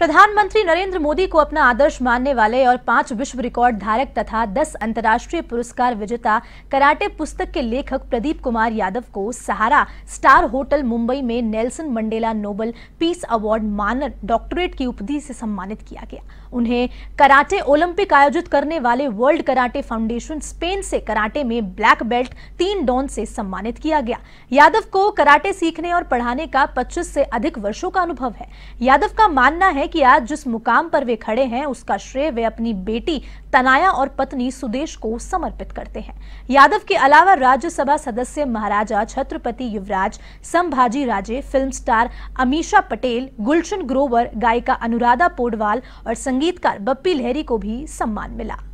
प्रधानमंत्री नरेंद्र मोदी को अपना आदर्श मानने वाले और पांच विश्व रिकॉर्ड धारक तथा दस अंतर्राष्ट्रीय पुरस्कार विजेता कराटे पुस्तक के लेखक प्रदीप कुमार यादव को सहारा स्टार होटल मुंबई में Nelson Mandela Nobel peace award मानर डॉक्टरेट की उपधि से सम्मानित किया गया उन्हें कराटे ओलंपिक आयोजित करने वाले वर्ल्ड कराटे फाउंडेशन स्पेन से कराटे में ब्लैक बेल्ट तीन डॉन से सम्मानित किया गया यादव को कराटे सीखने और पढ़ाने का पच्चीस से अधिक वर्षो का अनुभव है यादव का मानना है कि आज जिस मुकाम पर वे खड़े हैं उसका श्रेय वे अपनी बेटी तनाया और पत्नी सुदेश को समर्पित करते हैं यादव के अलावा राज्यसभा सदस्य महाराजा छत्रपति युवराज संभाजी राजे फिल्म स्टार अमीशा पटेल गुलशन ग्रोवर गायिका अनुराधा पोडवाल और संगीतकार बप्पी लहरी को भी सम्मान मिला